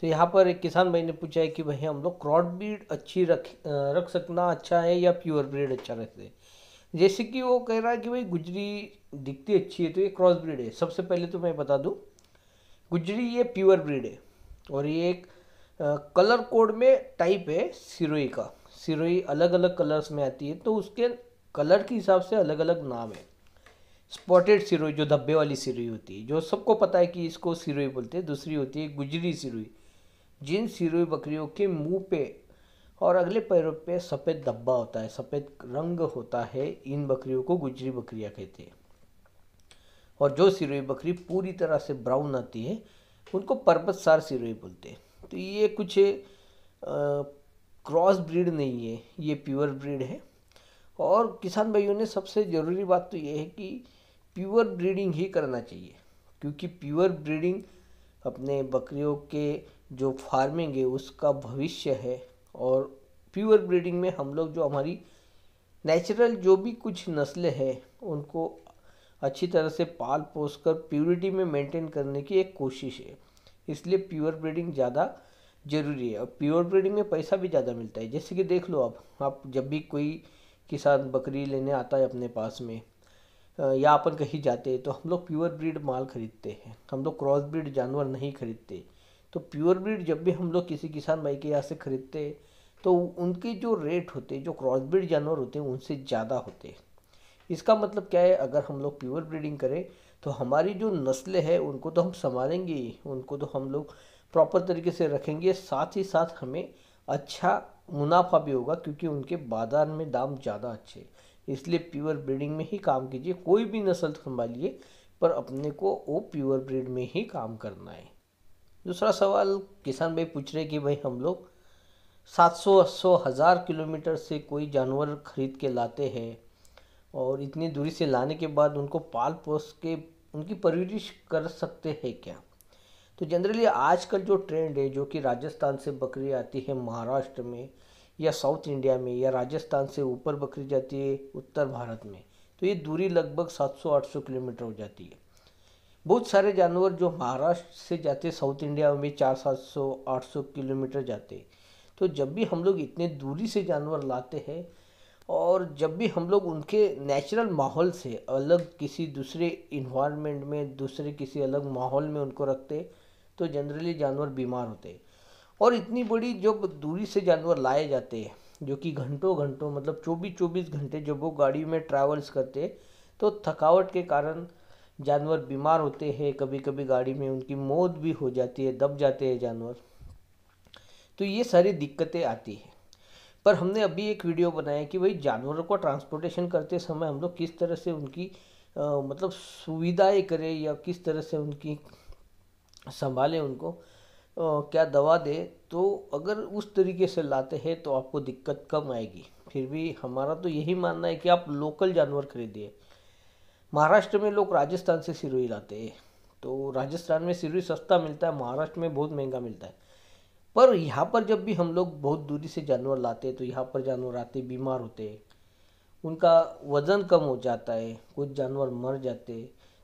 तो यहाँ पर एक किसान भाई ने पूछा है कि भाई हम लोग क्रॉड ब्रीड अच्छी रख रख सकना अच्छा है या प्योर ब्रीड अच्छा रख दे जैसे कि वो कह रहा है कि भाई गुजरी दिखती अच्छी है तो ये क्रॉस ब्रीड है सबसे पहले तो मैं बता दूँ गुजरी ये प्योर ब्रीड है और ये एक आ, कलर कोड में टाइप है सिरोई का सिरोई अलग अलग कलर्स में आती है तो उसके कलर के हिसाब से अलग अलग नाम है स्पॉटेड सिरोई जो धब्बे वाली सिरोई होती है जो सबको पता है कि इसको सिरोई बोलते हैं दूसरी होती है गुजरी सिरोई जिन सिरोई बकरियों के मुंह पे और अगले पैरों पे सफ़ेद धब्बा होता है सफ़ेद रंग होता है इन बकरियों को गुजरी बकरियाँ कहते हैं और जो सिरोई बकरी पूरी तरह से ब्राउन आती है उनको पर्वतसार सिरोई बोलते हैं तो ये कुछ क्रॉस ब्रीड नहीं है ये प्योर ब्रीड है और किसान भाइयों ने सबसे ज़रूरी बात तो ये है कि प्योर ब्रीडिंग ही करना चाहिए क्योंकि प्योर ब्रीडिंग अपने बकरियों के जो फार्मिंग है उसका भविष्य है और प्योर ब्रीडिंग में हम लोग जो हमारी नेचुरल जो भी कुछ नस्लें हैं उनको अच्छी तरह से पाल पोस कर प्योरिटी में मेंटेन करने की एक कोशिश है इसलिए प्योर ब्रीडिंग ज़्यादा ज़रूरी है और प्योर ब्रीडिंग में पैसा भी ज़्यादा मिलता है जैसे कि देख लो आप आप जब भी कोई किसान बकरी लेने आता है अपने पास में या अपन कहीं जाते हैं तो हम लोग प्योर ब्रीड माल खरीदते हैं हम लोग क्रॉस ब्रीड जानवर नहीं खरीदते तो प्योर ब्रीड जब भी हम लोग किसी किसान भाई के यहाँ से ख़रीदते तो उनके जो रेट होते जो क्रॉस ब्रीड जानवर होते हैं उनसे ज़्यादा होते इसका मतलब क्या है अगर हम लोग प्योर ब्रीडिंग करें तो हमारी जो नस्लें हैं उनको तो हम संभालेंगे ही उनको तो हम लोग प्रॉपर तरीके से रखेंगे साथ ही साथ हमें अच्छा मुनाफा भी होगा क्योंकि उनके बाज़ार में दाम ज़्यादा अच्छे इसलिए प्योर ब्रीडिंग में ही काम कीजिए कोई भी नस्ल संभालिए पर अपने को वो प्योर ब्रीड में ही काम करना है दूसरा सवाल किसान भाई पूछ रहे कि भाई हम लोग सात सौ अस्सौ हज़ार किलोमीटर से कोई जानवर खरीद के लाते हैं और इतनी दूरी से लाने के बाद उनको पाल पोस के उनकी परवरिश कर सकते हैं क्या तो जनरली आजकल जो ट्रेंड है जो कि राजस्थान से बकरी आती है महाराष्ट्र में या साउथ इंडिया में या राजस्थान से ऊपर बकरी जाती है उत्तर भारत में तो ये दूरी लगभग 700-800 किलोमीटर हो जाती है बहुत सारे जानवर जो महाराष्ट्र से जाते साउथ इंडिया में चार सात सौ आठ सौ किलोमीटर जाते तो जब भी हम लोग इतने दूरी से जानवर लाते हैं और जब भी हम लोग उनके नेचुरल माहौल से अलग किसी दूसरे इन्वायरमेंट में दूसरे किसी अलग माहौल में उनको रखते तो जनरली जानवर बीमार होते और इतनी बड़ी जो दूरी से जानवर लाए जाते हैं जो कि घंटों घंटों मतलब चौबीस चौबीस घंटे जब वो गाड़ी में ट्रैवल्स करते तो थकावट के कारण जानवर बीमार होते हैं कभी कभी गाड़ी में उनकी मौत भी हो जाती है दब जाते हैं जानवर तो ये सारी दिक्कतें आती है पर हमने अभी एक वीडियो बनाया कि भाई जानवरों को ट्रांसपोर्टेशन करते समय हम लोग किस तरह से उनकी आ, मतलब सुविधाएं करें या किस तरह से उनकी संभालें उनको आ, क्या दवा दें तो अगर उस तरीके से लाते हैं तो आपको दिक्कत कम आएगी फिर भी हमारा तो यही मानना है कि आप लोकल जानवर खरीदिए महाराष्ट्र में लोग राजस्थान से सिरोही लाते हैं तो राजस्थान में सिरोही सस्ता मिलता है महाराष्ट्र में बहुत महंगा मिलता है पर यहाँ पर जब भी हम लोग बहुत दूरी से जानवर लाते हैं तो यहाँ पर जानवर आते बीमार होते उनका वज़न कम हो जाता है कुछ जानवर मर जाते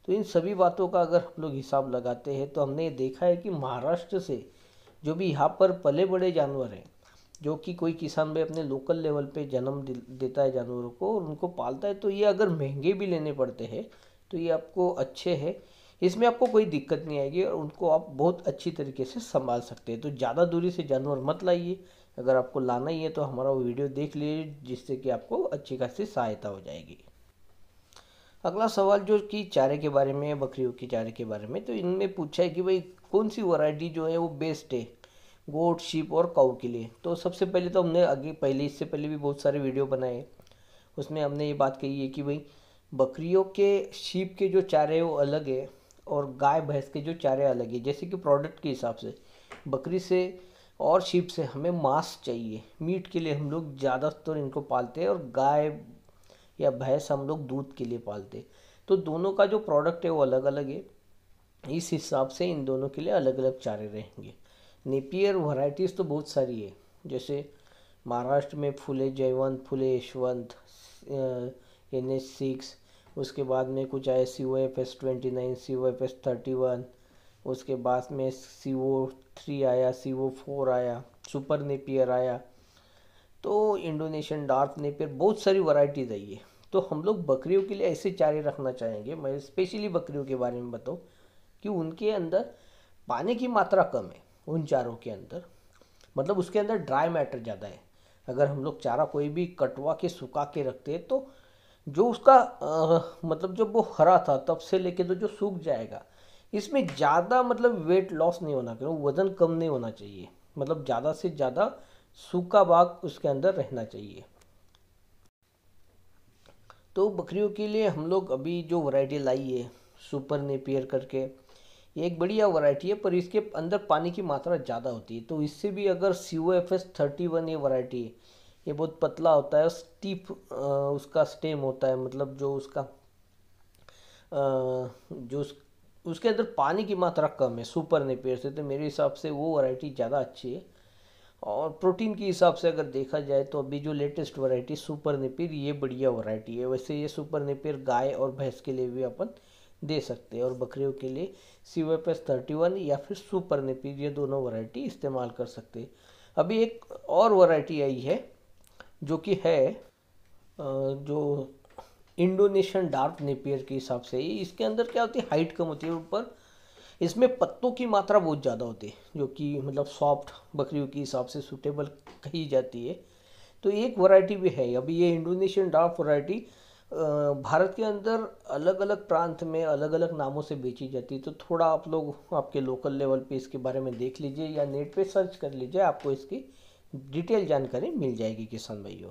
तो इन सभी बातों का अगर हम लोग हिसाब लगाते हैं तो हमने देखा है कि महाराष्ट्र से जो भी यहाँ पर पले बड़े जानवर हैं जो कि कोई किसान भाई अपने लोकल लेवल पे जन्म देता है जानवरों को और उनको पालता है तो ये अगर महंगे भी लेने पड़ते हैं तो ये आपको अच्छे है इसमें आपको कोई दिक्कत नहीं आएगी और उनको आप बहुत अच्छी तरीके से संभाल सकते हैं तो ज़्यादा दूरी से जानवर मत लाइए अगर आपको लाना ही है तो हमारा वो वीडियो देख लीजिए जिससे कि आपको अच्छी खासी सहायता हो जाएगी अगला सवाल जो कि चारे के बारे में बकरियों के चारे के बारे में तो इनमें पूछा है कि भाई कौन सी वैरायटी जो है वो बेस्ट है गोट शीप और काऊ के लिए तो सबसे पहले तो हमने आगे पहले इससे पहले भी बहुत सारे वीडियो बनाए उसमें हमने ये बात कही है कि भाई बकरियों के शीप के जो चारे वो अलग है और गाय भैंस के जो चारे अलग है जैसे कि प्रोडक्ट के हिसाब से बकरी से और शीप से हमें मांस चाहिए मीट के लिए हम लोग ज़्यादातर इनको पालते हैं और गाय या भैंस हम लोग दूध के लिए पालते तो दोनों का जो प्रोडक्ट है वो अलग अलग है इस हिसाब से इन दोनों के लिए अलग अलग चारे रहेंगे नेपियर वैरायटीज़ तो बहुत सारी है जैसे महाराष्ट्र में Phule Jaywant Phule Yashwant N H six उसके बाद में कुछ आए C O F S twenty nine C O F S thirty one उसके बाद में सी ओ थ्री आया सी ओ फोर आया सुपर नेपियर आया तो इंडोनेशियन डार्क नेपियर बहुत सारी वैरायटीज आई है तो हम लोग बकरियों के लिए ऐसे चारे रखना चाहेंगे मैं स्पेशली बकरियों के बारे में बताऊँ कि उनके अंदर पानी की मात्रा कम है उन चारों के अंदर मतलब उसके अंदर ड्राई मैटर ज़्यादा है अगर हम लोग चारा कोई भी कटवा के सुखा के रखते हैं तो जो उसका आ, मतलब जब वो हरा था तब से लेके तो जो सूख जाएगा इसमें ज़्यादा मतलब वेट लॉस नहीं होना क्यों वज़न कम नहीं होना चाहिए मतलब ज़्यादा से ज़्यादा सूखा भाग उसके अंदर रहना चाहिए तो बकरियों के लिए हम लोग अभी जो वैरायटी लाई है सुपर नेपियर करके ये एक बढ़िया वैरायटी है पर इसके अंदर पानी की मात्रा ज़्यादा होती है तो इससे भी अगर C O F S thirty one ये वैरायटी है ये बहुत पतला होता है स्टीप उसका स्टेम होता है मतलब जो उसका जो उस, उसके अंदर पानी की मात्रा कम है सुपर नेपियर से तो मेरे हिसाब से वो वैरायटी ज़्यादा अच्छी है और प्रोटीन के हिसाब से अगर देखा जाए तो अभी जो लेटेस्ट वैरायटी सुपर नेपियर ये बढ़िया वैरायटी है वैसे ये सुपर नेपियर गाय और भैंस के लिए भी अपन दे सकते हैं और बकरियों के लिए सी वे एफ एस थर्टी वन या फिर सुपर नेपी ये दोनों वैरायटी इस्तेमाल कर सकते हैं अभी एक और वैरायटी आई है जो कि है जो इंडोनेशियन डार्क नेपियर के हिसाब से इसके अंदर क्या होती है हाइट कम होती है ऊपर इसमें पत्तों की मात्रा बहुत ज़्यादा होती है जो कि मतलब सॉफ्ट बकरियों के हिसाब से सूटेबल कही जाती है तो एक वैरायटी भी है अभी ये इंडोनेशियन डार्क वैरायटी भारत के अंदर अलग अलग प्रांत में अलग अलग नामों से बेची जाती है तो थोड़ा आप लोग आपके लोकल लेवल पे इसके बारे में देख लीजिए या नेट पे सर्च कर लीजिए आपको इसकी डिटेल जानकारी मिल जाएगी किसान भाइयों